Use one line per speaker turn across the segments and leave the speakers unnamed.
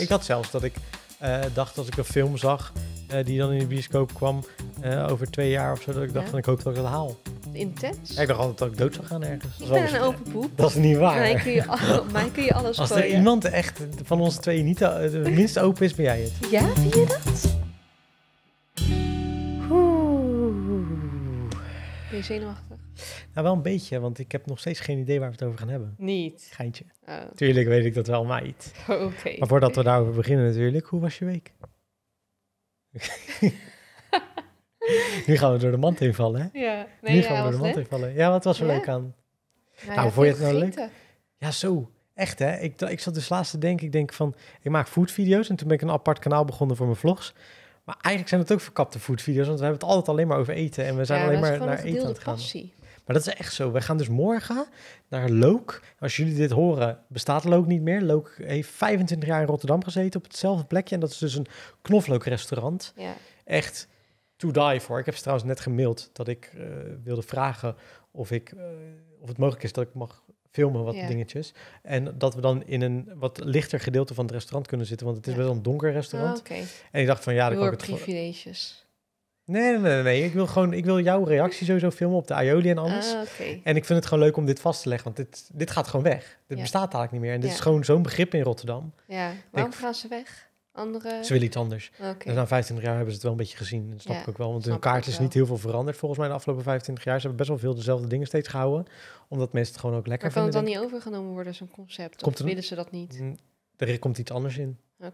Ik had zelfs dat ik uh, dacht als ik een film zag eh, die dan in de bioscoop kwam eh, over twee jaar of zo, dat ik dacht van ik hoop dat ik dat haal. Intens? ik dacht altijd dat ik dood zou gaan ergens. Ik ben een open poep. Dat is niet waar. Mij kun je, al,
kun je alles Als er iemand
echt van ons twee niet minst open is, ben jij het.
Ja, vind je dat? zenuwachtig?
Nou, wel een beetje, want ik heb nog steeds geen idee waar we het over gaan hebben. Niet? Geintje. Oh. Tuurlijk weet ik dat wel, meid. Oh, oké. Maar voordat we daarover beginnen natuurlijk, hoe was je week? nu gaan we door de mand invallen, hè? Ja. Nee, nu gaan we door de mand invallen. Ja, wat was er leuk aan? Nou ja, nou, voor je het nou leuk? Ja, zo. Echt, hè? Ik, ik zat dus laatste denk ik denk van... Ik maak foodvideo's en toen ben ik een apart kanaal begonnen voor mijn vlogs. Maar eigenlijk zijn het ook verkapte video's, want we hebben het altijd alleen maar over eten en we zijn alleen maar naar eten aan het Maar dat is echt zo. We gaan dus morgen naar Look. Als jullie dit horen, bestaat Look niet meer. Look heeft 25 jaar in Rotterdam gezeten op hetzelfde plekje. En dat is dus een knoflookrestaurant. Ja. Echt to die voor. Ik heb ze trouwens net gemaild dat ik eh, wilde vragen of, ik, eh, of het mogelijk is dat ik mag filmen wat dingetjes. En dat we dan in een wat lichter gedeelte van het restaurant kunnen zitten, want het is best wel een donker restaurant. Oh, oké. En ik dacht van ja, dat kan ik
privileges.
Nee, nee, nee, nee, Ik wil gewoon, ik wil jouw reactie sowieso filmen op de aioli en alles. Ah, en ik vind het gewoon leuk om dit vast te leggen, want dit, dit gaat gewoon weg. Dit bestaat eigenlijk niet meer. En dit is gewoon zo'n begrip in Rotterdam. Ja, waarom
gaan ze weg? andere... Ze willen iets anders. Okay. Dus na
25 jaar hebben ze het wel een beetje gezien. Dat snap ik ook wel. Want hun kaart is niet heel veel veranderd volgens mij de afgelopen 25 jaar. Ze hebben best wel veel dezelfde dingen steeds gehouden. Omdat mensen het gewoon ook lekker maar vinden. kan het
dan niet overgenomen worden, zo'n concept? Komt willen ze dat niet?
Mm, er komt iets anders in. Oké.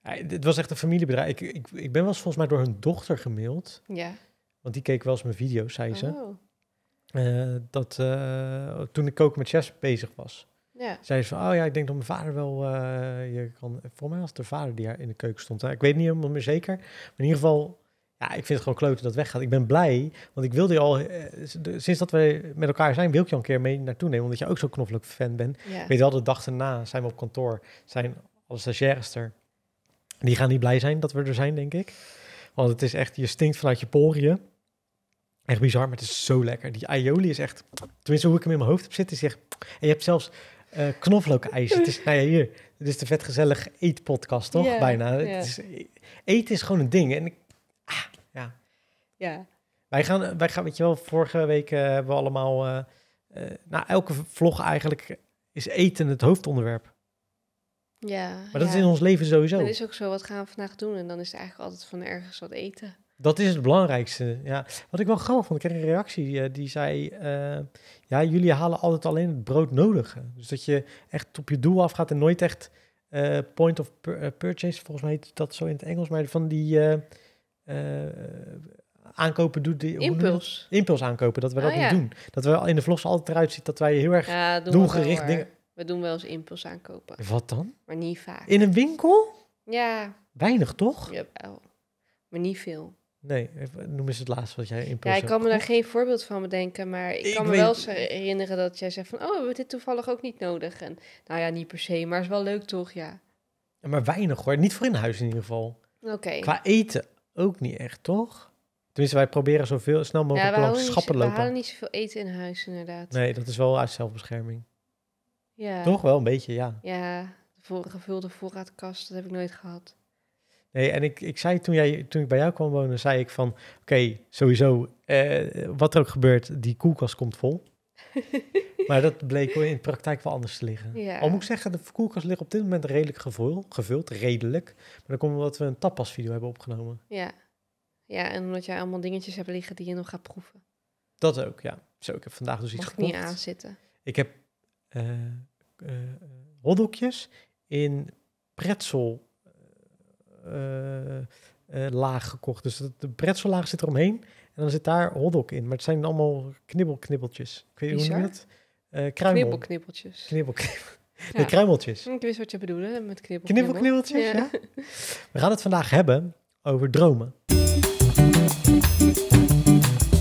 Okay. het was echt een familiebedrijf. Ik, ik, ik ben wel eens volgens mij door hun dochter gemaild. Ja. Want die keek wel eens mijn video's, zei ze. Oh. Eh, dat eh, toen ik ook met chess bezig was. Ja. Zei van, oh ja, ik denk dat mijn vader wel, eh, je kan, voor mij was de vader die in de keuken stond. Hè? Ik weet niet helemaal meer zeker, maar in ieder geval, ja, ik vind het gewoon kloten dat het weggaat. Ik ben blij, want ik wilde je al, eh, sinds dat we met elkaar zijn, wil ik je al een keer mee naartoe nemen, omdat je ook zo'n knoffelijk fan bent. Ja. je weet wel, de dag erna zijn we op kantoor, zijn alle stagiaires Die gaan niet blij zijn dat we er zijn, denk ik. Want het is echt, je stinkt vanuit je poriën. Echt bizar, maar het is zo lekker. Die aioli is echt, tenminste hoe ik hem in mijn hoofd heb zitten, is echt... En je hebt zelfs uh, knoflookijs. het is, nou ja, hier. Het is de vetgezellig eetpodcast, toch? Bijna. Het is, eten is gewoon een ding. En ik,
ah, ja. ja.
Wij gaan, wij gaan, weet je wel, vorige week eh, hebben we allemaal... Na eh, nou, elke vlog eigenlijk is eten het hoofdonderwerp. Ja. Maar dat is in ons leven sowieso. Dat
is ook zo, wat gaan we vandaag doen? En dan is het eigenlijk altijd van ergens wat eten.
Dat is het belangrijkste. Ja. Wat ik wel grappig vond, ik kreeg een reactie eh, die zei: eh, Ja, jullie halen altijd alleen het brood nodige. Dus dat je echt op je doel afgaat en nooit echt eh, point of purchase, volgens mij heet dat zo in het Engels, maar van die aankopen doet. Die, impuls. Impuls aankopen, dat we dat oh, niet doen. Dat we in de vlogs altijd eruit ziet dat wij heel erg doelgericht dingen.
We doen wel eens impuls aankopen. Wat dan? Maar niet vaak.
In een winkel? Ja. Weinig toch?
Jawel. Maar niet veel.
Nee, noem eens het laatste wat jij in Ja, ik kan me daar
geen voorbeeld van bedenken, maar ik, kan me wel eens herinneren dat jij zegt van, oh, we hebben dit toevallig ook niet nodig. En nou ja, niet per se, maar is wel leuk toch, ja.
maar weinig hoor, niet voor in huis in ieder geval. Oké. Qua eten ook niet echt, toch? Tenminste, wij proberen zoveel snel mogelijk ja, langs schappen lopen. we halen
niet zoveel eten in huis inderdaad.
Nee, dat is wel uit zelfbescherming.
Ja. Toch wel een beetje, ja. Ja, de vorige gevulde voorraadkast, dat heb ik nooit gehad.
Nee, en ik, ik zei toen, jij, toen ik bij jou kwam wonen, zei ik van... Oké, sowieso, eh, wat er ook gebeurt, die koelkast komt vol. maar dat bleek in de praktijk wel anders te liggen. Ja. Al moet ik zeggen, de koelkast ligt op dit moment redelijk gevuld, gevuld, redelijk. Maar dan komt omdat we een tapasvideo hebben opgenomen.
Ja. ja, en omdat jij allemaal dingetjes hebt liggen die je nog gaat proeven.
Dat ook, ja. Zo, ik heb vandaag dus iets gekocht. Mag niet aanzitten. Ik heb uh, in pretzel eh, eh, laag gekocht. Dus de pretzellaag zit eromheen. En dan zit daar hotdog in. Maar het zijn allemaal knibbelknibbeltjes. Ik weet niet hoe je dat? Uh, kruimel. Knibbelknibbeltjes. Nee, kruimeltjes.
Ik wist wat je bedoelde met knibbelknibbeltjes. Knibbelknibbeltjes, ja.
We gaan het vandaag hebben over dromen.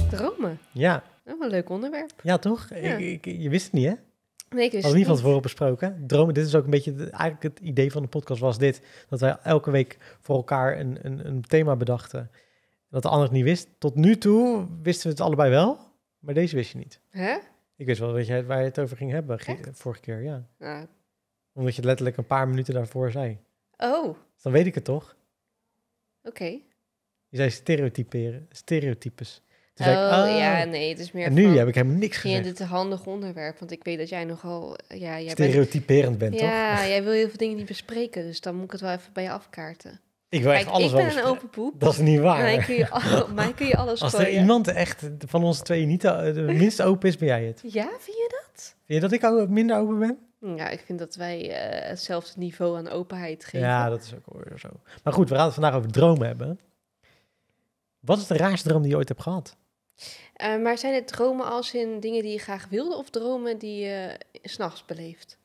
Dromen? Ja. Oh, een leuk onderwerp. Ja, toch? ik,
je wist het niet, hè? Nee, dus in ieder geval voorop besproken. Dromen, dit is ook een beetje de, eigenlijk het idee van de podcast was dit. Dat wij elke week voor elkaar een, een, een thema bedachten. Dat de ander het niet wist. Tot nu toe wisten we het allebei wel, maar deze wist je niet. Hè? Ik wist wel dat het waar je het over ging hebben vorige keer, ja. Omdat je het letterlijk een paar minuten daarvoor zei. Oh. Dus dan weet ik het toch? Oké. Je zei stereotyperen, stereotypes. Toen oh, zei ik, oh, ja, ah. nee, het is meer En nu heb ik helemaal niks gezegd. je dit
is een handig onderwerp, want ik weet dat jij nogal... Eh, ja, jij Stereotyperend bent, ja, toch? Ja, jij wil heel veel dingen niet bespreken, dus dan moet ik het wel even bij je afkaarten. Ik wil Kijk, alles ik ben een open poep. Dat is niet waar. Maar kun je, maar kun je alles Als er iemand
echt van ons twee niet de, minst open is, ben jij het.
Ja, vind je dat?
Vind je dat ik minder open ben?
Ja, ik vind dat wij eh, hetzelfde niveau aan openheid geven. Ja,
dat is ook weer zo. Maar goed, we gaan het vandaag over dromen hebben. Wat is de raarste droom die je ooit hebt gehad?
Eh, maar zijn het dromen als in dingen die je graag wilde of dromen die je s'nachts beleeft?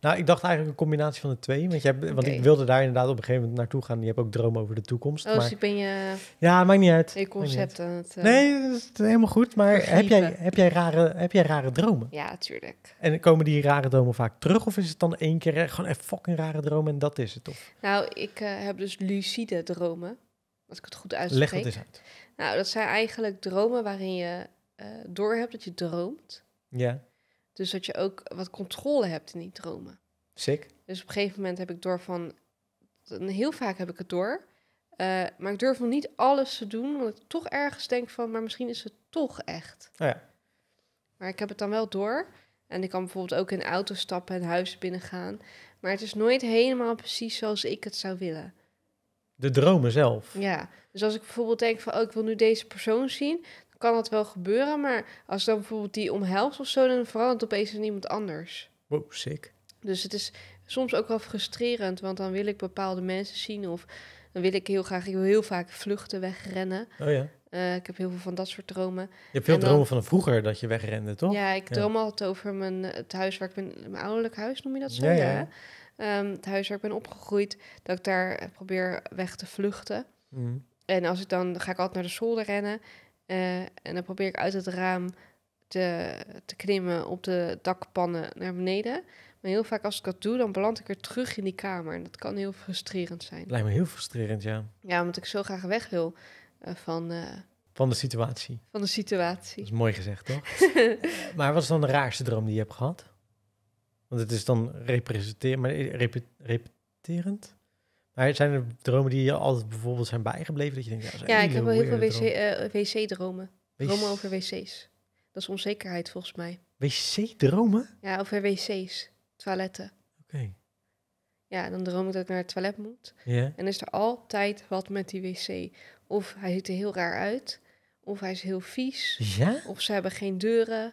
Nou, ik dacht eigenlijk een combinatie van de twee. Want, je okay. want ik wilde daar inderdaad op een gegeven moment naartoe gaan. Je hebt ook dromen over de toekomst. Oh, dus ik ben je... Ja, maakt niet uit. Je concepten. het... Uh, nee, dat is helemaal goed. Maar heb jij, heb, jij rare, heb jij rare dromen?
Ja, tuurlijk.
En komen die rare dromen vaak terug? Of is het dan één keer eh, gewoon een fucking rare droom en dat is het? toch?
Nou, ik heb dus lucide dromen dat ik het goed uitspreek. Leg het eens uit. Nou, dat zijn eigenlijk dromen waarin je uh, eh, door hebt dat je droomt. Ja. Dus dat je ook wat controle hebt in die dromen. Sick. Dus op een gegeven moment heb ik door van... Heel vaak heb ik het door. Eh, maar ik durf nog niet alles te doen, omdat ik toch ergens denk van... Maar misschien is het toch echt. Oh ja. Maar ik heb het dan wel door. En ik kan bijvoorbeeld ook in auto stappen en huizen binnengaan. Maar het is nooit helemaal precies zoals ik het zou willen
de dromen zelf.
Ja, dus als ik bijvoorbeeld denk van, oh, ik wil nu deze persoon zien, dan kan dat wel gebeuren. Maar als dan bijvoorbeeld die omhelst of zo, dan verandert het opeens in iemand anders.
Wow, sick.
Dus het is soms ook wel frustrerend, want dan wil ik bepaalde mensen zien of dan wil ik heel graag, ik wil heel vaak vluchten, wegrennen. Oh ja. Eh, ik heb heel veel van dat soort dromen. Je hebt veel dromen van vroeger dat je wegrende, toch? Ja, ik droom altijd over mijn, het huis waar ik ben, mijn ouderlijk huis noem je dat zo. Ja, ja. Ehm, het huis waar ik ben opgegroeid, dat ik daar eh, probeer weg te vluchten. Mm. En als ik dan, ga ik altijd naar de zolder rennen. Eh, en dan probeer ik uit het raam te, te klimmen op de dakpannen naar beneden. Maar heel vaak als ik dat doe, dan beland ik weer terug in die kamer. En dat kan heel frustrerend zijn. Lijkt me heel frustrerend, ja. Ja, omdat ik zo graag weg wil eh, van...
van de situatie.
Van de situatie. Dat is mooi gezegd,
toch? maar wat is dan de raarste droom die je hebt gehad? Want het is dan representeer, maar eh, repeterend. Maar zijn er dromen die je altijd bijvoorbeeld zijn bijgebleven? Dat je denkt, ja, ja ik heb wel heel veel
eh, wc-dromen. wc dromen over wc's. Dat is onzekerheid volgens mij.
Wc-dromen?
Ja, over wc's. Toiletten. Oké. Ja, dan droom ik dat ik naar het toilet moet. Yeah. En is er altijd wat met die wc. Of hij ziet er heel raar uit. Of hij is heel vies. Ja? Of ze hebben geen deuren.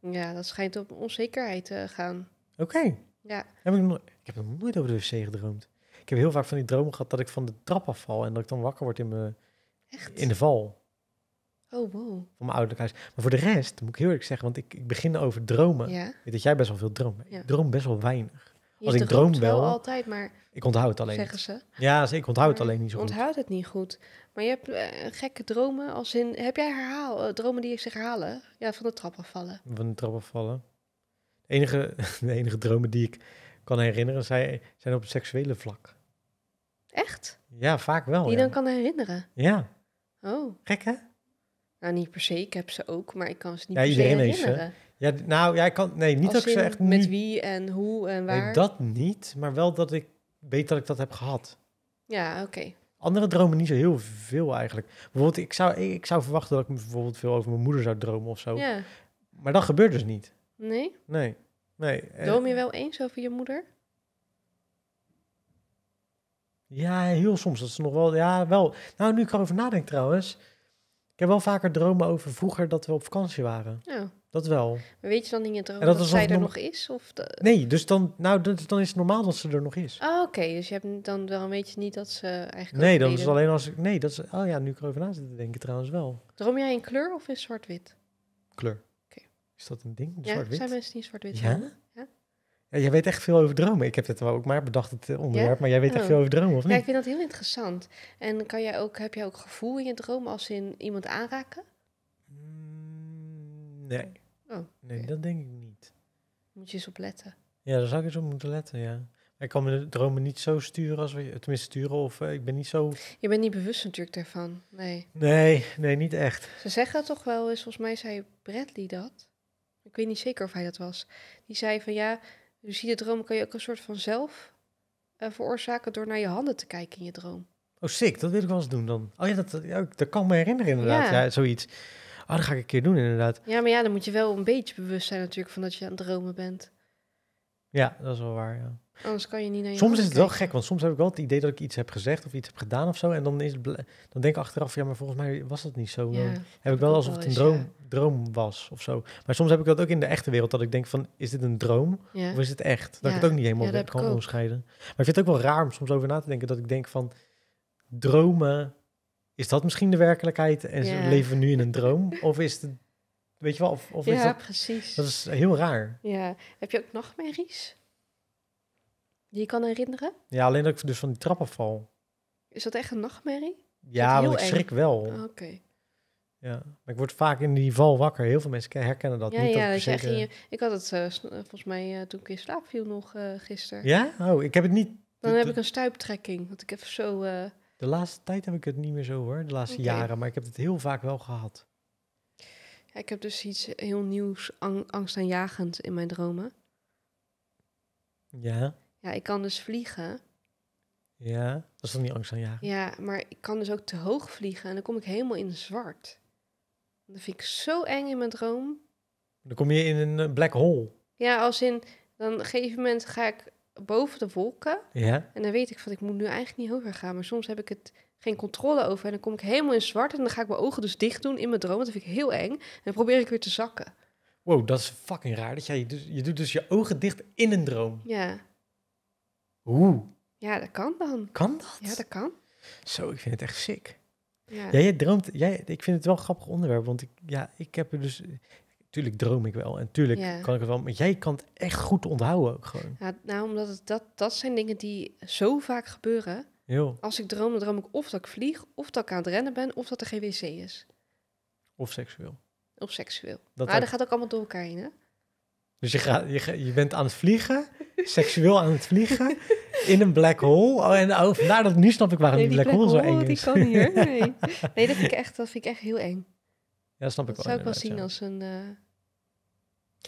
Ja, dat schijnt op onzekerheid te eh, gaan. Oké. Ja.
Heb ik, ik heb nog nooit over de wc gedroomd. Ik heb heel vaak van die dromen gehad dat ik van de trap afval en dat ik dan wakker word in, mijn, in de val. Oh, wow. Van mijn ouderlijk huis. Maar voor de rest, moet ik heel eerlijk zeggen, want ik, ik begin over dromen. Ja. Weet dat jij best wel veel droomt. Ik droom best wel weinig ik droom wel. altijd, maar. Ik onthoud het alleen. Zeggen ze. Ja, ik onthoud het alleen niet zo goed.
Onthoud het niet goed. Maar je hebt eh, gekke dromen als in. Heb jij herhaal, eh, dromen die zich herhalen? Ja, van de trappen vallen
Van de trap afvallen. De enige, de enige dromen die ik kan herinneren zijn, zijn op het seksuele vlak. Echt? Ja, vaak wel. Die dan kan herinneren? Ja.
Oh. Gek hè? Nou, niet per se. Ik heb ze ook, maar ik kan ze niet ja, per se herinneren.
Ja, nou, jij kan... Nee, niet dat ik ze echt... Met
wie en hoe en waar? dat
niet. Maar wel dat ik weet dat ik dat heb gehad.
Ja, oké.
Andere dromen niet zo heel veel eigenlijk. Bijvoorbeeld, ik zou, ik zou verwachten dat ik bijvoorbeeld veel over mijn moeder zou dromen of zo. Ja. Maar dat gebeurt dus niet. Nee? Nee. nee. Eh, Droom je
wel eens over je moeder?
Ja, heel soms. Dat is nog wel... Ja, wel. Nou, nu ik erover nadenk trouwens... Ik heb wel vaker dromen over vroeger dat we op vakantie waren. Ja. Dat wel. Maar weet je dan in je droom dat, zij er nog, is? Of Nee, dus dan, nou, dan is het normaal dat ze er nog is.
Ah, oké. Dus je hebt dan wel weet je niet dat ze eigenlijk... Nee, dan is het alleen
als... Nee, dat is... Oh ja, nu ik erover na zit te denken trouwens wel.
Droom jij in kleur of in zwart-wit?
Kleur. Oké. Is dat een ding? Ja, zijn mensen die zwart-wit Ja? Ja, jij weet echt veel over dromen. Ik heb het wel ook maar bedacht, het eh, onderwerp. Maar jij weet echt oh. veel over dromen, of niet? Ja, ik
vind dat heel interessant. En kan jij ook, heb jij ook gevoel in je dromen als in iemand aanraken?
Mm, nee. Oh, nee, dat denk ik niet.
Moet je eens op letten.
Ja, daar zou ik eens op moeten letten, ja. Ik kan mijn dromen niet zo sturen als we... Tenminste, sturen of... Eh, ik ben niet zo...
Je bent niet bewust natuurlijk daarvan, nee.
Nee, nee, niet echt.
Ze zeggen toch wel eens... Volgens mij zei Bradley dat. Ik weet niet zeker of hij dat was. Die zei van ja, Lucide dus dromen kan je ook een soort van zelf eh, veroorzaken door naar je handen te kijken in je droom.
Oh, sick, dat wil ik wel eens doen dan. Oh ja, dat, ja, dat kan me herinneren inderdaad, ja. zoiets. Oh, dat ga ik een keer doen inderdaad. Ja,
maar ja, dan moet je wel een beetje bewust zijn natuurlijk van dat je aan het dromen bent.
Ja, dat is wel waar, ja. Anders kan je niet naar je Soms is het wel gek, want soms heb ik wel het idee dat ik iets heb gezegd of iets heb gedaan of zo. En dan, is dan denk ik achteraf, ja, maar volgens mij was dat niet zo. heb ik wel alsof het een droom, droom was of zo. Maar soms heb ik dat ook in de echte wereld, dat ik denk van, is dit een droom of is het echt? Dat ik het ook niet helemaal kan onderscheiden. Maar ik vind het ook wel raar om soms over na te denken dat ik denk van, dromen, is dat misschien de werkelijkheid? En leven we nu in een droom? of is het, weet je wel, of, of is dat... precies. Dat is heel raar.
Ja, heb je ook nog nachtmerries? Die je kan herinneren?
Ja, alleen dat ik dus van die val.
Is dat echt een nachtmerrie?
Ja, want ik schrik wel. Ah, oké. Ja, maar ik word vaak in die val wakker. Heel veel mensen herkennen dat ja, niet. Ja, je, eh,
ik had het eh, eh, volgens mij toen ik in slaap viel nog uh, gisteren.
Ja? Oh, ik heb het niet... Dan heb ik
een stuiptrekking, want ik even zo...
De laatste tijd heb ik het niet meer zo hoor, de laatste jaren. Maar ik heb het heel vaak wel gehad.
ik heb dus iets heel nieuws, ang angstaanjagend in mijn dromen. Ja? ik kan dus vliegen.
Ja, dat is dan niet angst aan ja.
Ja, maar ik kan dus ook te hoog vliegen en dan kom ik helemaal in zwart. Dan vind ik zo eng in mijn droom.
Dan kom je in een eh, black hole.
Ja, als in, dan op een gegeven moment ga ik boven de wolken. Ja. En dan weet ik van, ik moet nu eigenlijk niet hoger gaan. Maar soms heb ik het geen controle over. En dan kom ik helemaal in zwart. En dan ga ik mijn ogen dus dicht doen in mijn droom. Dat vind ik heel eng. En dan probeer ik weer te zakken.
Wow, dat is fucking raar. Dat jij, dus, je doet dus je ogen dicht in een droom. Ja. Oeh.
Ja, dat kan dan. Kan dat? Ja, dat kan.
Zo, ik vind het echt sick. Ja. jij droomt. Jij, ik vind het wel een grappig onderwerp, want ik, ja, ik heb er dus. Tuurlijk droom ik wel en tuurlijk kan ik het wel, maar jij kan het echt goed onthouden ook gewoon.
Ja, nou, omdat het, dat, dat zijn dingen die zo vaak gebeuren. Heel. Als ik droom, dan droom ik of dat ik vlieg, of dat ik aan het rennen ben, of dat er geen wc is.
Of seksueel.
Of seksueel. Dat maar dat gaat ook allemaal door elkaar heen, hè?
Dus je, gaat, je, je bent aan het vliegen, seksueel aan het vliegen, in een black hole. Oh, en oh, vandaar dat nu snap ik waarom een black, hole, zo eng is. Die kan hier. Nee. nee, dat, vind ik
echt, dat vind ik echt heel eng.
Ja, dat snap ik wel. zou ik wel zien
als een... Eh,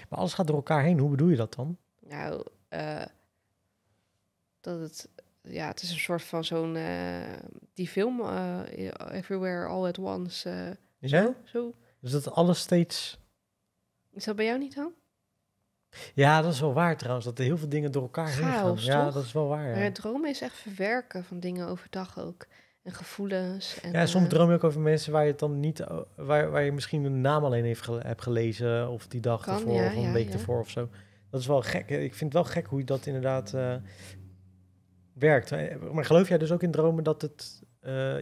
maar alles gaat door elkaar heen. Hoe bedoel je dat dan?
Nou, eh, dat het... Ja, het is een soort van zo'n... Eh, die film Everywhere All At Once.
Is zo. Dus dat alles steeds...
Is dat bij jou niet dan?
Ja, dat is wel waar trouwens, dat er heel veel dingen door elkaar heen gaan. Ja, dat is wel waar. Maar
dromen is echt verwerken van dingen overdag ook. En gevoelens.
En ja, soms eh, droom je ook over mensen waar je het dan niet, waar, waar je misschien een naam alleen heeft hebt gelezen, of die dag ervoor, of een week ervoor of zo. Dat is wel gek. Ik vind het wel gek hoe dat inderdaad eh, werkt. Eh, maar geloof jij dus ook in dromen dat het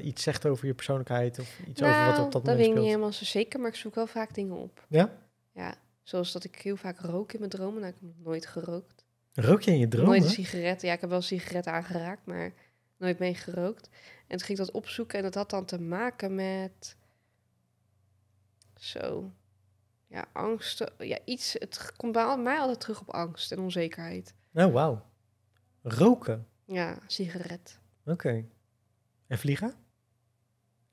iets zegt over je persoonlijkheid of iets over wat nou, op dat moment speelt? dat weet ik niet
helemaal zo zeker, maar ik zoek wel vaak dingen op. Ja? Ja, Zoals dat ik heel vaak rook in mijn dromen. Nou, ik heb nooit gerookt.
Rook je in je dromen? Nooit
sigaretten. Ja, ik heb wel sigaretten aangeraakt, maar nooit mee gerookt. En toen ging ik dat opzoeken en dat had dan te maken met... Zo. Ja, angst, Ja, iets. Het komt bij mij altijd terug op angst en onzekerheid.
Nou, oh, wauw. Roken?
Ja, sigaret.
Oké. En vliegen?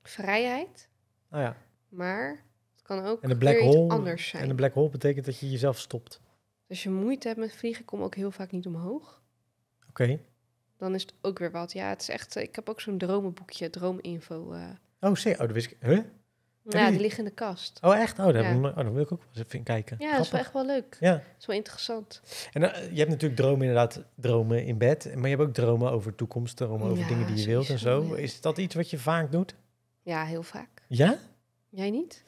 Vrijheid. oh, ja. Maar kan ook en de black hole, anders zijn. En de
black hole betekent dat je jezelf stopt.
Als je moeite hebt met vliegen, kom ook heel vaak niet omhoog. Oké. Dan is het ook weer wat. Ja, het is echt... Eh, ik heb ook zo'n dromenboekje, droominfo.
Uh. Oh, zeker. oh, dat wist ik... Huh? Ja, die liggen in de kast. Oh, echt? Oh, daar oh, dan wil ik ook eens even kijken. Ja, dat is wel echt wel
leuk. Ja. is wel interessant.
En eh, je hebt natuurlijk dromen inderdaad, dromen in bed. Maar je hebt ook dromen over toekomst, dromen over dingen die je wilt en zo. Is dat iets wat je vaak doet?
Ja, heel vaak. Ja? Jij niet?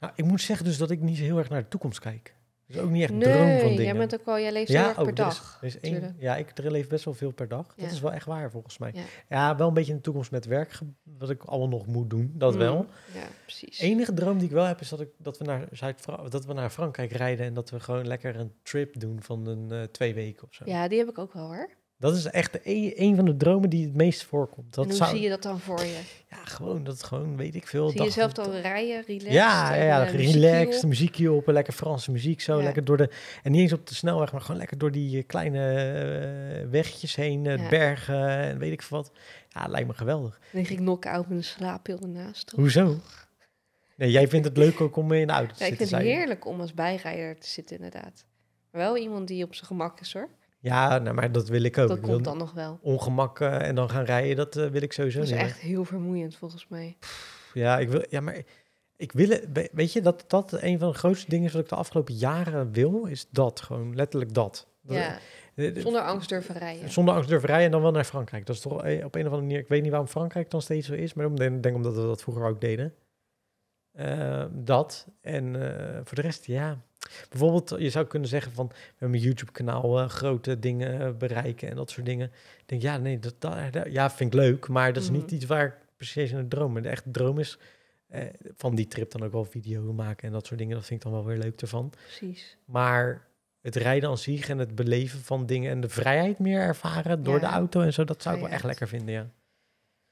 Nou, ik moet zeggen dus dat ik niet zo heel erg naar de toekomst kijk. Dat is ook niet echt droom van dingen. jij bent ook al, jij leeft ja, heel oh, per dag. één, ja, ik leef best wel veel per dag. Dat is wel echt waar volgens mij. Ja. wel een beetje in de toekomst met werk, wat ik allemaal nog moet doen, dat mm, wel. Ja, precies. Enige droom die ik wel heb is dat, ik, dat, we naar Zuid dat we naar Frankrijk rijden en dat we gewoon lekker een trip doen van een eh, twee weken of zo.
Ja, die heb ik ook wel hoor.
Dat is echt e-, een van de dromen die het meest voorkomt. Dat en hoe zou... zie je
dat dan voor je?
Ja, gewoon dat gewoon, weet ik veel. Zie je jezelf
al rijden, relaxed? Ja, ja, ja relaxed, muziekje
op, lekker Franse muziek zo, lekker door de... En niet eens op de snelweg, maar gewoon lekker door die eh, kleine eh, wegjes heen, eh, bergen en weet ik veel wat. Ja, lijkt me geweldig.
Dan ging ik knock-out met een slaappil ernaast. Toch? Hoezo?
Nee, jij vindt het leuk ook om in de auto te zitten. Ik vind het
heerlijk om als bijrijder te zitten, inderdaad. wel iemand die op zijn gemak is, hoor.
Ja, nou, maar dat wil ik ook. Dat komt dan nog wel. Ongemak en dan gaan rijden, dat eh, wil ik sowieso niet. Dat is echt
heel vermoeiend volgens mij.
ja, ik wil, ja, maar ik wil, weet je, dat dat een van de grootste dingen is wat ik de afgelopen jaren wil, is dat gewoon letterlijk dat. Ja. Eh, eh, zonder angst
durven rijden. Zonder
angst durven rijden en dan wel naar Frankrijk. Dat is toch op een of andere manier, ik weet niet waarom Frankrijk dan steeds zo is, maar ik denk, denk omdat we dat vroeger ook deden. dat en voor de rest, ja. Bijvoorbeeld, je zou kunnen zeggen van, met mijn YouTube-kanaal, eh, grote dingen eh, bereiken en dat soort dingen. Ik denk, ja, nee, dat, dat, eh, ja, vind ik leuk, maar dat is niet mhm. iets waar ik precies aan droom. maar de echte droom is van die trip dan ook wel video maken en dat soort dingen. Dat vind ik dan wel weer leuk ervan. Precies. Maar het rijden aan zich en het beleven van dingen en de vrijheid meer ervaren door de auto en zo, dat zou ik wel echt lekker vinden, ja.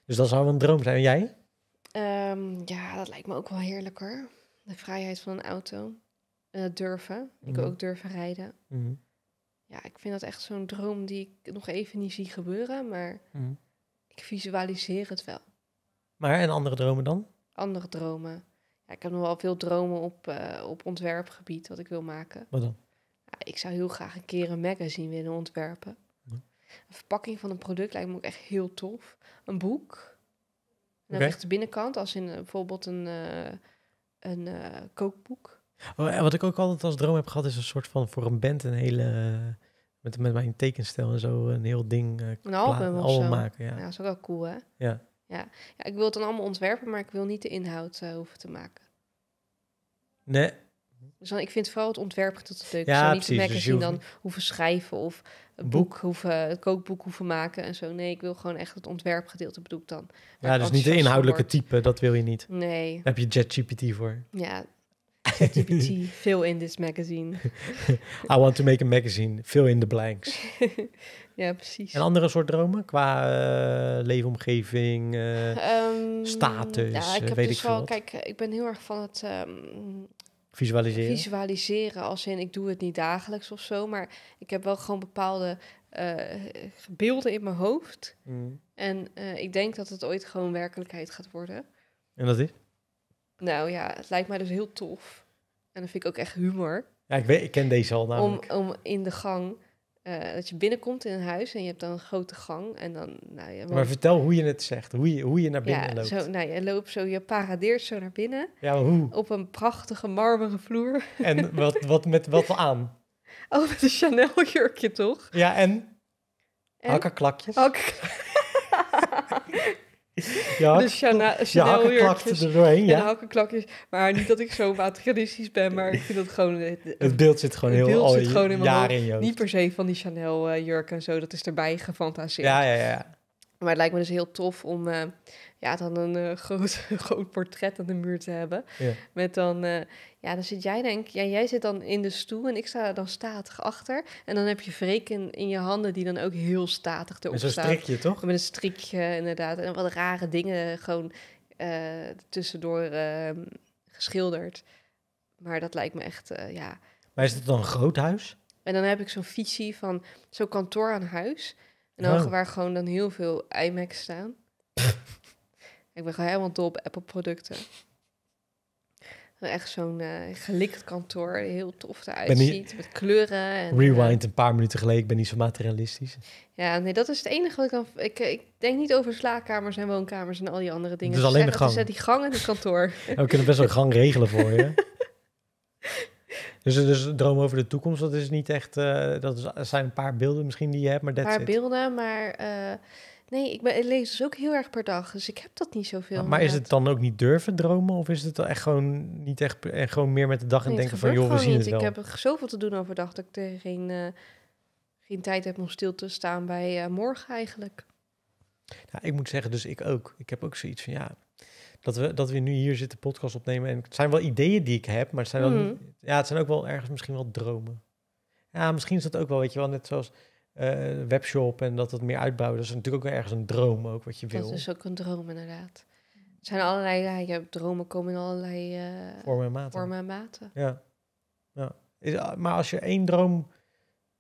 Dus dat zou een droom zijn. En jij?
Ehm, ja, dat lijkt me ook wel heerlijk hoor. De vrijheid van een auto uh, durven. Ik wil mhm. ook durven rijden. Mhm. Ja, ik vind dat echt zo'n droom die ik nog even niet zie gebeuren, maar mhm. ik visualiseer het wel.
Maar en andere dromen dan?
Andere dromen. Ja, ik heb nog wel veel dromen op, eh, op ontwerpgebied wat ik wil maken. Wat dan? Ja, ik zou heel graag een keer een magazine willen ontwerpen. Een verpakking van een product lijkt me ook echt heel tof. Een boek. En dan de binnenkant, als in eh, bijvoorbeeld een, een kookboek Oh,
wat ik ook altijd als droom heb gehad, is een soort van voor een band een hele. Eh, met, met mijn tekenstel en zo een heel ding. al eh, een maken. Ja. ja, dat is
ook wel cool, hè? Ja. ja. Ja. Ik wil het dan allemaal ontwerpen, maar ik wil niet de inhoud eh, hoeven te maken. Nee. Dus ik vind vooral het ontwerp tot het leuk. Ja, niet precies, de dus magazine dan hoeven schrijven of een boek, hoeven, het kookboek hoeven maken en zo. Nee, ik wil gewoon echt het ontwerpgedeelte bedoel ik dan. ja, dus niet de inhoudelijke type, dat wil je niet. Nee. Daar heb je ChatGPT voor. Ja, ChatGPT, in this magazine.
I want to make a magazine, fill in the blanks.
ja, precies. En andere
soort dromen qua eh, leefomgeving, eh, ehm, status, ja, ik eh, heb weet dus ik veel wel,
Kijk, ik ben heel erg van het... Ehm,
visualiseren?
Visualiseren, als in ik doe het niet dagelijks of zo, maar ik heb wel gewoon bepaalde uh, beelden in mijn hoofd. Mm. En ik denk dat het ooit gewoon werkelijkheid gaat worden. En dat is? Nou ja, het lijkt mij dus heel tof en dat vind ik ook echt humor.
Ja, ik, weet, ik ken deze al namelijk.
Om, om in de gang, eh, dat je binnenkomt in een huis en je hebt dan een grote gang. En dan, nou, je Maar
vertel hoe je het zegt, hoe je, hoe je naar binnen ja, loopt. Zo,
nou, je loopt zo, je paradeert zo naar binnen. Ja, hoe? Op een prachtige marmeren vloer.
En wat, wat met wat aan?
Oh, met een Chanel jurkje toch?
Ja, en? en? Hakkerklakjes. Hakkerklakjes.
Ja, de Chanel jurkjes. er doorheen, ja. hakenklakjes. Maar niet dat ik zo materialistisch ben, maar ik vind dat gewoon... Het, beeld zit gewoon heel al in jaren Niet per se van die Chanel eh, jurk en zo, dat is erbij gefantaseerd. Ja, ja, ja. Maar het lijkt me dus heel tof om... Eh, ja, dan een eh, groot, groot portret aan de muur te hebben. Ja. Met dan, eh, ja, dan zit jij denk ja, jij zit dan in de stoel en ik sta dan statig achter. En dan heb je vreken in, in je handen die dan ook heel statig erop staat. Met strikje, toch? Met een strikje, inderdaad. En wat rare dingen gewoon eh, tussendoor ehm, geschilderd. Maar dat lijkt me echt, ja...
Maar is het dan een groot huis?
En dan heb ik zo'n visie van zo'n kantoor aan huis. En ogen oh. waar gewoon dan heel veel iMac staan. Ik ben gewoon helemaal dol op Apple-producten. Echt zo'n uh, gelikt kantoor, heel tof eruit ben ziet, met kleuren. En, Rewind
eh, een paar minuten geleden, ik ben niet zo materialistisch.
Ja, nee, dat is het enige wat ik dan... Ik, eh, ik denk niet over slaapkamers en woonkamers en al die andere dingen. Dus alleen de gang. die gang in het kantoor. we kunnen best wel gang regelen voor je.
Dus, dus droom over de toekomst, dat is niet echt. Uh, dat, zijn een paar beelden misschien die je hebt, maar dat. Een paar
beelden, maar Nee, ik, lees dus ook heel erg per dag, dus ik heb dat niet zoveel. Maar, maar is het
dan ook niet durven dromen? Of is het dan echt gewoon niet echt en gewoon meer met de dag en denken van joh, we zien het wel. Ik heb
zoveel te doen overdag dat ik geen, eh, geen tijd heb om stil te staan bij eh, morgen eigenlijk.
Nou, ik moet zeggen, dus ik ook. Ik heb ook zoiets van ja, dat we, dat we nu hier zitten podcast opnemen. En het zijn wel ideeën die ik heb, maar het zijn, dan mhm. ja, het zijn ook wel ergens misschien wel dromen. Ja, misschien is dat ook wel, weet je wel, net zoals eh, webshop en dat het meer uitbouwen. Dat is natuurlijk ook ergens een droom ook wat je wil. Dat is
ook een droom inderdaad. Er zijn allerlei, ja, je hebt dromen komen in allerlei eh, vormen en maten. Vormen en maten.
Ja. ja. Ah, maar als je één droom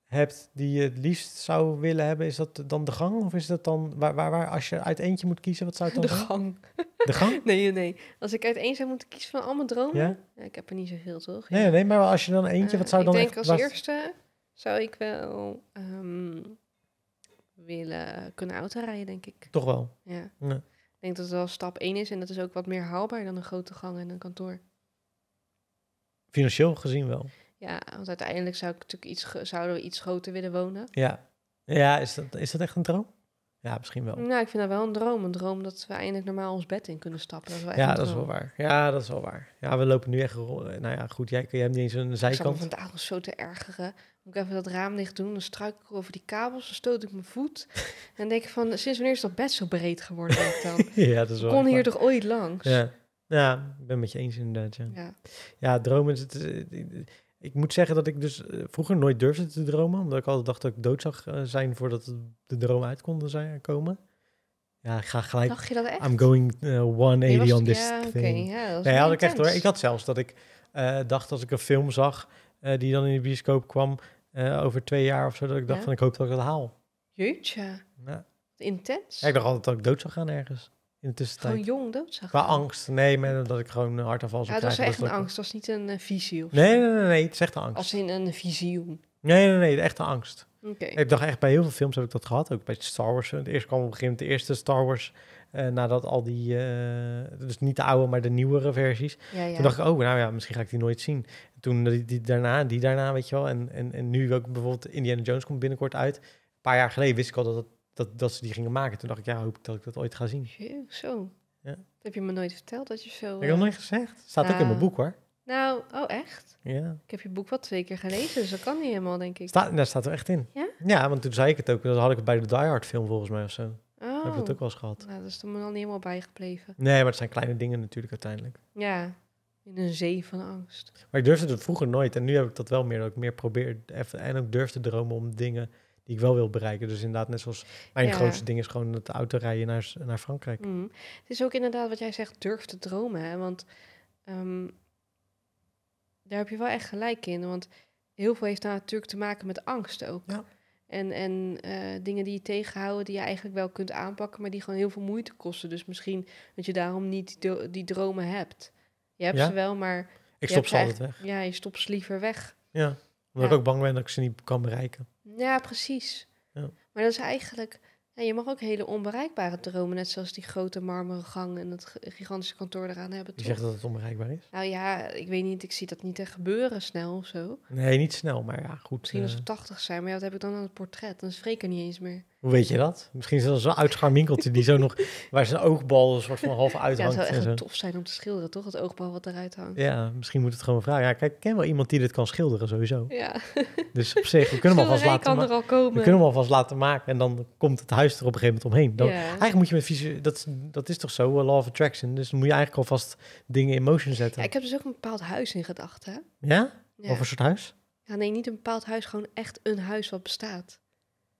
hebt die je het liefst zou willen hebben, is dat dan de gang? Of is dat dan waar, waar, waar als je uit eentje moet kiezen, wat zou het dan De gang.
De gang? nee, nee. Als ik uit één zou moeten kiezen van allemaal dromen, ja? ik heb er niet zoveel toch? Nee, nee,
maar als je dan eentje, eh, wat zou dan. Ik denk als
eerste zou ik wel ehm, willen kunnen auto rijden denk ik. Toch wel? Ja. Ik denk dat het wel stap 1 is en dat is ook wat meer haalbaar dan een grote gang en een kantoor.
Financieel gezien wel.
Ja, want uiteindelijk zou ik natuurlijk iets, zouden we iets groter willen wonen.
Ja. Ja, is dat, is dat echt een droom? Ja, misschien wel.
Nou, ik vind dat wel een droom. Een droom dat we eindelijk normaal ons bed in kunnen stappen. Dat is wel ja, dat is wel
waar. Ja, dat is wel waar. Ja, we lopen nu echt... Nou ja, goed, jij, jij hem niet eens een zijkant. Ik vandaag
avond zo te ergeren. Moet ik even dat raam dicht doen, dan struik ik over die kabels, dan stoot ik mijn voet. en denk ik van, sinds wanneer is dat bed zo breed geworden? Dan? ja, dat is wel kon hier toch ooit langs?
Ja. ik ben met je eens inderdaad, ja. Ja, ja dromen... Het, het, ik moet zeggen dat ik dus eh, vroeger nooit durfde te dromen. Omdat ik altijd dacht dat ik dood zag eh, zijn voordat de droom uit kon zijn, komen. Ja, ik ga gelijk. Dacht je dat echt? I'm going uh, 180 on this thing. nee, had ik echt hoor. Ik had zelfs dat ik eh, dacht als ik een film zag die dan in de bioscoop kwam over twee jaar of zo, dat ik dacht van ik hoop dat ik het haal.
Jeetje. Intens. ik dacht
altijd dat ik dood zou gaan ergens in de Gewoon jong dood? Qua angst. Nee, maar dat ik gewoon een hartaanval zou ja, dat was echt een angst.
Dat was niet een eh, visie nee, nee,
nee, nee, Het is echt een angst.
Als in een visioen.
Nee, nee, nee. de echte angst. Oké. Ik dacht echt, bij heel veel films heb ik dat gehad. Ook bij Star Wars. Het eerst kwam op een gegeven moment de eerste Star Wars... Uh, nadat al die, uh, dus niet de oude, maar de nieuwere versies. Ja, ja. Toen dacht ik, oh, nou ja, misschien ga ik die nooit zien. Toen die, daarna, die daarna, weet je wel. En, en, en nu ook bijvoorbeeld Indiana Jones komt binnenkort uit. Een paar jaar geleden wist ik al dat het dat, dat ze die gingen maken. Toen dacht ik, ja, hoop ik dat ik dat ooit ga zien.
zo. Ja. Dat heb je me nooit verteld dat je zo... Ik heb nog eh, nooit gezegd. Staat ook in mijn boek hoor. Nou, oh echt? Ja. Ik heb je boek wel twee keer gelezen, dus dat kan niet helemaal, denk ik. Staat, daar staat
er echt in. Ja? Ja, want toen zei ik het ook. Dat had ik bij de Die Hard film volgens mij of zo. Oh. Heb ik het ook wel eens gehad.
Nou, dat is er me dan niet helemaal bijgebleven.
Nee, maar het zijn kleine dingen natuurlijk uiteindelijk.
Ja, in een zee van angst.
Maar ik durfde het vroeger nooit. En nu heb ik dat wel meer, dat ik meer probeer. En ook durfde dromen om dingen ik wel wil bereiken. Dus inderdaad, net zoals mijn grootste ding is gewoon het autorijden naar, naar Frankrijk.
Mm. Het is ook inderdaad wat jij zegt, durf te dromen. Hè? Want ehm, daar heb je wel echt gelijk in. Want heel veel heeft daar natuurlijk te maken met angst ook. Ja. En, en eh, dingen die je tegenhouden, die je eigenlijk wel kunt aanpakken, maar die gewoon heel veel moeite kosten. Dus misschien dat je daarom niet die, die dromen hebt. Je hebt ze wel, maar. Ik stop ze altijd weg. Ja, je stopt ze liever weg.
Ja dat ik ook bang ben dat ik ze niet kan bereiken.
Ja, precies. Ja. Maar dat is eigenlijk... je mag ook hele onbereikbare dromen, net zoals die grote marmeren gang en dat gigantische kantoor eraan hebben. Je zegt dat het onbereikbaar is? Nou ja, ik weet niet, ik zie dat niet echt gebeuren snel of zo.
Nee, niet snel, maar ja, goed. Misschien als eh. we
tachtig zijn, maar ja, wat heb ik dan aan het portret? Dan spreek ik er niet eens meer.
Hoe weet je dat? Misschien is dat zo'n uitscharminkeltje die zo nog, waar zijn oogbal een soort van half uithangt. Ja, het zou echt tof
zijn om te schilderen, toch? Het oogbal wat eruit hangt.
Ja, misschien moet het gewoon vragen. Ja, kijk, ik ken wel iemand die dit kan schilderen sowieso. Ja. Dus op zich, we kunnen hem alvast laten maken. Al We kunnen hem alvast laten maken en dan komt het huis er op een gegeven moment omheen. Dan, ja. Eigenlijk moet je met visie, dat, dat is toch zo, eh, law of attraction. Dus dan moet je eigenlijk alvast dingen in motion zetten. ik heb dus
ook een bepaald huis in gedachten. Ja? ja? Of een soort huis? Ja, nee, niet een bepaald huis, gewoon echt een huis wat bestaat.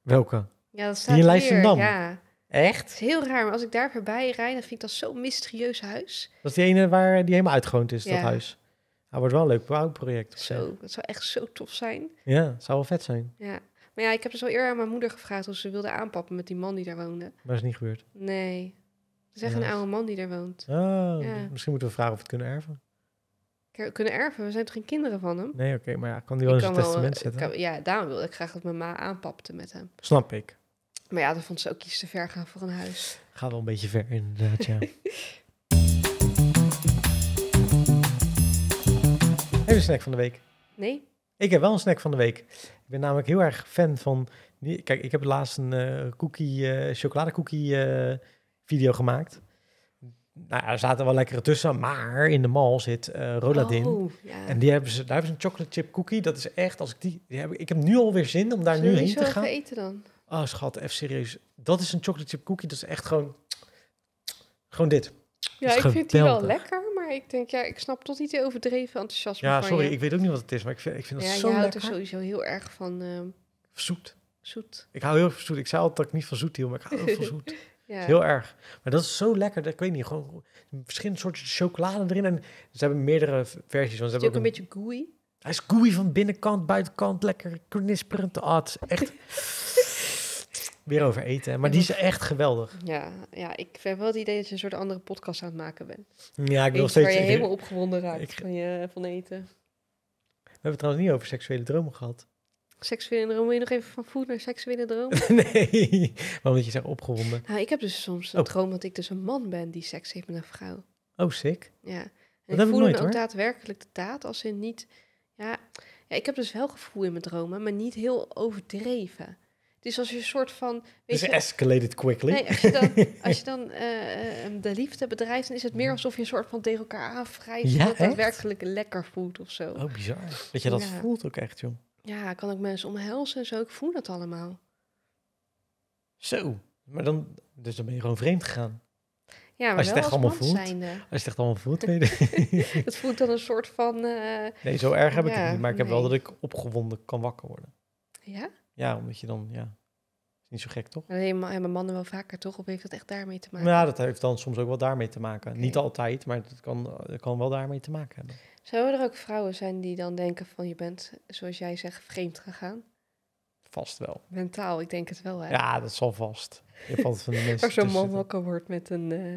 Welke? Ja, dat staat hier in ja. Echt? heel raar, maar als ik daar voorbij rijd, dan vind ik dat zo'n mysterieus huis.
Dat is die ene waar die helemaal uitgewoond is, dat huis. Dat wordt wel een leuk bouwproject. Zo,
dat zou echt zo tof zijn.
Ja, dat zou wel vet zijn.
Ja. Maar ja, ik heb dus al eerder aan mijn moeder gevraagd of ze wilde aanpappen met die man die daar woonde. Maar is niet gebeurd. Nee. Het is echt een oude man die daar woont.
Oh, ja. misschien moeten we vragen of we het kunnen erven
kunnen erven. We zijn toch geen kinderen van hem? Nee, oké, maar ja,
kan die wel eens in testament eh, zetten?
ja, daarom wilde ik graag dat mijn ma aanpapte met hem. Snap ik. Maar ja, dan vond ze ook iets te ver gaan voor een huis.
Gaat wel een beetje ver, inderdaad, ja. Heb je een snack van de week? Nee. Ik heb wel een snack van de week. Ik ben namelijk heel erg fan van... Kijk, ik heb laatst een eh, cookie, uh, chocoladecookie video gemaakt nou, er zaten wel lekkere tussen, maar in de mall zit uh, Roladin. Oh, en die hebben ze, daar hebben ze een chocolate chip cookie. Dat is echt, als ik die, die heb, ik heb nu alweer zin om daar nu heen te gaan. eten dan? Oh schat, even serieus. Dat is een chocolate chip cookie. Dat is echt gewoon, gewoon dit. Ja, ik vind die wel lekker,
maar ik denk, ja, ik snap tot niet de overdreven enthousiasme Ja, sorry, ik
weet ook niet wat het is, maar ik vind, ik vind ja, dat zo lekker. je houdt er
sowieso heel erg van... Ehm, zoet. Zoet.
Ik hou heel veel zoet. Ik zei altijd dat ik niet van zoet hield, maar ik hou heel van zoet. Heel erg. Maar dat is zo lekker. Dat, ik weet niet, gewoon verschillende soorten chocolade erin. En ze hebben meerdere versies. Want ze is hebben ook een, beetje gooey? Hij is gooey van binnenkant, buitenkant. Lekker knisperend. Ah, het echt... Weer over eten. Maar die is echt geweldig.
Ja, ja, ik heb wel het idee dat je een soort andere podcast aan het maken bent. Ja, ik wil steeds... Waar je helemaal opgewonden raakt van, je, van eten.
We hebben het trouwens niet over seksuele dromen gehad.
Seksuele droom. Wil je nog even van voet naar seksuele droom? nee,
maar dat je zeg opgewonden. Nou, ik heb dus soms een oh.
droom dat ik dus een man ben die seks heeft met een vrouw.
Oh, sick. Ja. En dat heb voel ik nooit, me ook
daadwerkelijk de daad, als in niet... Ja, ja, ik heb dus wel gevoel in mijn dromen, maar niet heel overdreven. Dus als je een soort van... Weet dus escalated quickly. Nee, als je dan, als je dan eh, eh, de liefde bedrijft, dan is het meer alsof je een soort van tegen elkaar aanvrijft. Ja, dat daadwerkelijk lekker voelt of zo. Oh, bizar. Dat je dat voelt ook echt, joh. Ja, kan ik mensen omhelzen en zo. Ik voel dat allemaal.
Zo, maar dan, dus dan ben je gewoon vreemd gegaan. Ja, maar als je het echt allemaal voelt. Zijnde. Als je het echt allemaal voelt, nee.
dat voelt dan een soort van. Eh, nee, zo erg heb ik het niet. Maar ik heb wel dat ik
opgewonden kan wakker worden. Ja? Ja, omdat je dan, ja. Is niet zo gek, toch?
Nee, maar hebben mannen wel vaker toch? Of heeft dat echt daarmee te maken?
Ja, nou, dat heeft dan soms ook wel daarmee te maken. Niet altijd, maar dat kan, kan wel daarmee te maken hebben.
Zouden er ook vrouwen zijn die dan denken van je bent, zoals jij zegt, vreemd gegaan? Vast wel. Mentaal, ik denk het wel. Hè? Ja, dat zal vast.
Je valt van de mensen. Als zo'n man
wakker wordt met een. Eh,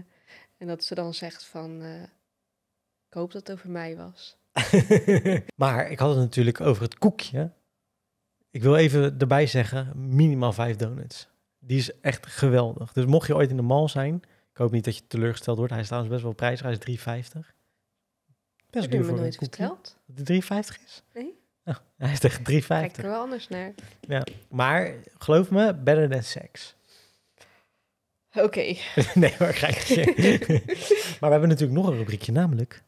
en dat ze dan zegt van. Eh, ik hoop dat het over mij was.
maar ik had het natuurlijk over het koekje. Ik wil even erbij zeggen: minimaal vijf donuts. Die is echt geweldig. Dus mocht je ooit in de mal zijn, ik hoop niet dat je teleurgesteld wordt. Hij staat trouwens best wel prijzig. 3,50. Best Heb duur nooit verteld? Dat 3,50 is? Nee. Oh, hij is tegen 3,50. Kijk er
wel anders naar.
Ja. Maar geloof me, better than sex. Oké. Okay. nee hoor, je maar we hebben natuurlijk nog een rubriekje, namelijk...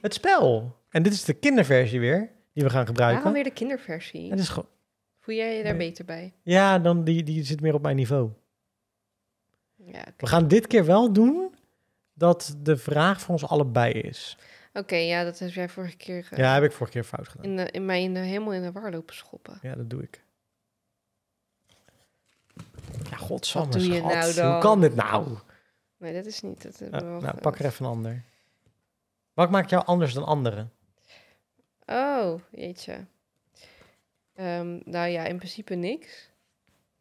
Het spel.
En dit is de kinderversie weer, die we gaan gebruiken. Waarom weer
de kinderversie? Dat is goed Voel jij je daar beter bij?
Ja, dan die, die zit meer op mijn niveau. We gaan dit keer wel doen dat de vraag voor ons allebei is.
Oké, ja, dat heb jij vorige keer. Eh, ja, heb ik vorige keer fout gedaan. In, in mij de, helemaal in de war lopen schoppen.
Ja, dat doe ik. Ja, godsamme, doe je nou dan? Hoe kan dit nou?
Nee, dat is niet. Dat eh, eh, nou, nou, pak er
even een ander. Wat maakt jou anders dan anderen?
Oh, jeetje. Um, nou ja, in principe niks.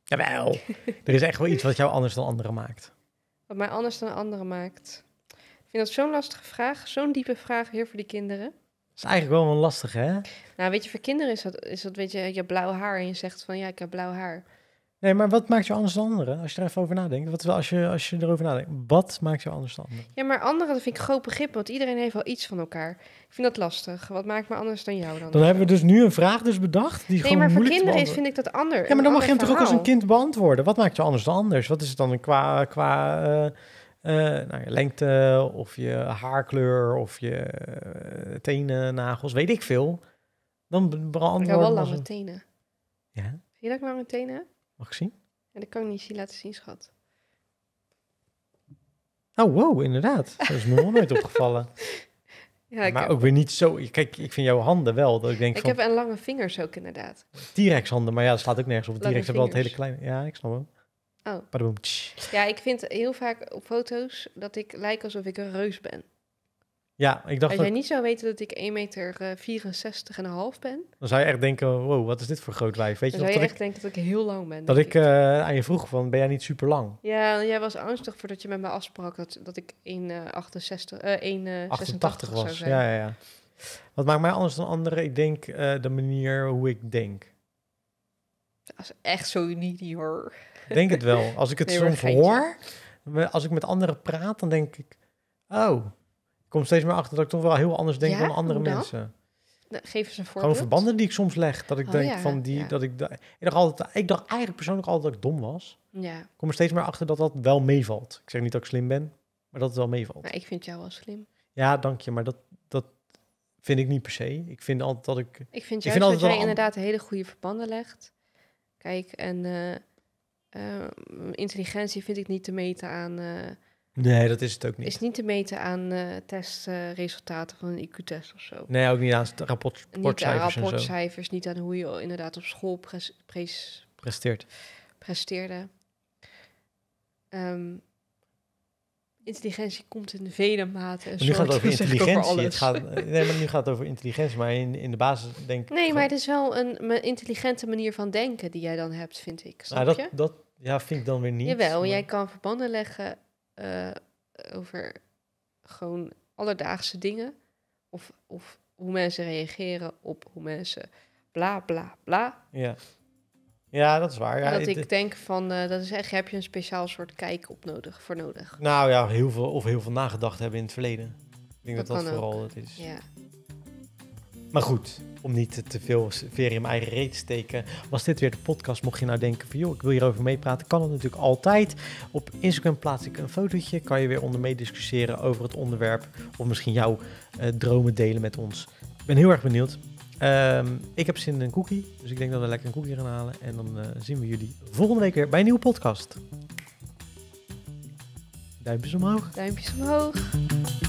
Jawel. er is echt wel iets wat jou anders dan anderen maakt.
Wat mij anders dan anderen maakt. Ik vind dat zo'n lastige vraag, zo'n diepe vraag hier voor die kinderen. Dat
is eigenlijk wel een lastige, hè?
Nou, weet je, voor kinderen is dat, is dat weet je, je hebt blauw haar en je zegt van ja, ik heb blauw haar.
Nee, maar wat maakt je anders dan anderen? Als je er even over nadenkt. Wat, als, je, als je erover nadenkt. Wat maakt je anders dan anderen?
Ja, maar anderen dat vind ik groot begrip. Want iedereen heeft wel iets van elkaar. Ik vind dat lastig. Wat maakt me anders dan jou dan?
Dan hebben we dus nu een vraag dus bedacht. Die nee, maar voor kinderen is, vind ik dat anders. Ja, maar dan mag je hem toch ook als een kind beantwoorden. Wat maakt je anders dan anders? Wat is het dan qua, qua eh, eh, nou, lengte of je haarkleur of je eh, tenen, nagels, weet ik veel. Dan beantwoord. Ik heb wel lange
tenen. Ja? Vind je dat ik lange tenen Mag ik zien? En dat kan ik niet zien, laten zien, schat.
Oh, wow, inderdaad. Dat is me nog nooit opgevallen. Ja, maar ook weer niet zo... Kijk, ik vind jouw handen wel, dat ik denk Ik van, heb
een lange vingers ook, inderdaad.
T-rex handen, maar ja, dat staat ook nergens op. T-rex hebben wel het hele kleine... Ja, ik snap hem. Oh.
Ja, ik vind heel vaak op foto's dat ik lijk alsof ik een reus ben.
Ja, ik dacht Als jij
niet zou weten dat ik 1,64 meter eh, en een half ben...
Dan zou je echt denken, wow, wat is dit voor groot wijf? Weet je nog zou je echt ik...
denken dat ik heel lang ben. Dat ik,
eh, aan je vroeg, van, ben jij niet super lang?
Ja, jij was angstig voordat je met me afsprak dat, dat ik 1,68 uh, 88 was. ja, ja,
ja. Wat maakt mij anders dan anderen? Ik denk eh, de manier hoe ik denk.
Dat is echt zo niet hoor. Denk het wel. Als ik het nee, soms hoor,
als ik met anderen praat, dan denk ik... Oh, kom steeds meer achter dat ik toch wel heel anders denk dan andere mensen.
geef eens een voorbeeld. Gewoon verbanden
die ik soms leg. Dat ik oh, denk van die, dat ik, ik dacht altijd, ik dacht eigenlijk persoonlijk altijd dat ik dom was. Ja. Ik kom er steeds meer achter dat dat wel meevalt. Ik zeg niet dat ik slim ben, maar dat het wel meevalt.
Maar ik vind jou wel slim.
Ja, dank je, maar dat, dat vind ik niet per se. Ik vind altijd dat ik... Ik vind juist dat jij inderdaad
hele goede verbanden legt. Kijk, en eh, eh, intelligentie vind ik niet te meten aan... Eh,
Nee, dat is het ook niet.
Is niet te meten aan uh, eh, testresultaten eh, van een IQ-test of zo.
Nee, ook niet aan rapport, rapportcijfers. Niet aan
rapportcijfers, niet aan hoe je inderdaad op school presteert. presteerde. Ehm, intelligentie komt in vele maten. Nu gaat het over intelligentie. het gaat, nee,
maar nu gaat het over intelligentie, maar in, in de basis denk ik.
Nee, maar het is wel een, een, intelligente manier van denken die jij dan hebt, vind ik. Snap nou, dat, je? dat
ja, vind ik dan weer niet. Jawel, jij
kan verbanden leggen eh, over gewoon alledaagse dingen. Of, of hoe mensen reageren op hoe mensen bla bla bla.
Ja, ja dat is waar. Ja, dat ik,
denk van, uh, dat is echt, heb je een speciaal soort kijk op nodig, voor nodig.
Nou ja, heel veel, of heel veel nagedacht hebben in het verleden. Ik denk dat dat, vooral het is. Ja. Maar goed, om niet te veel veer in mijn eigen reet te steken, was dit weer de podcast. Mocht je nou denken van joh, ik wil hierover meepraten, kan het natuurlijk altijd. Op Instagram plaats ik een fotootje, kan je weer onder mee discussiëren over het onderwerp of misschien jouw eh, dromen delen met ons. Ik ben heel erg benieuwd. Ehm, ik heb zin in een cookie, dus ik denk dat we lekker een cookie gaan halen. En dan eh, zien we jullie volgende week weer bij een nieuwe podcast. Duimpjes
omhoog. Duimpjes omhoog.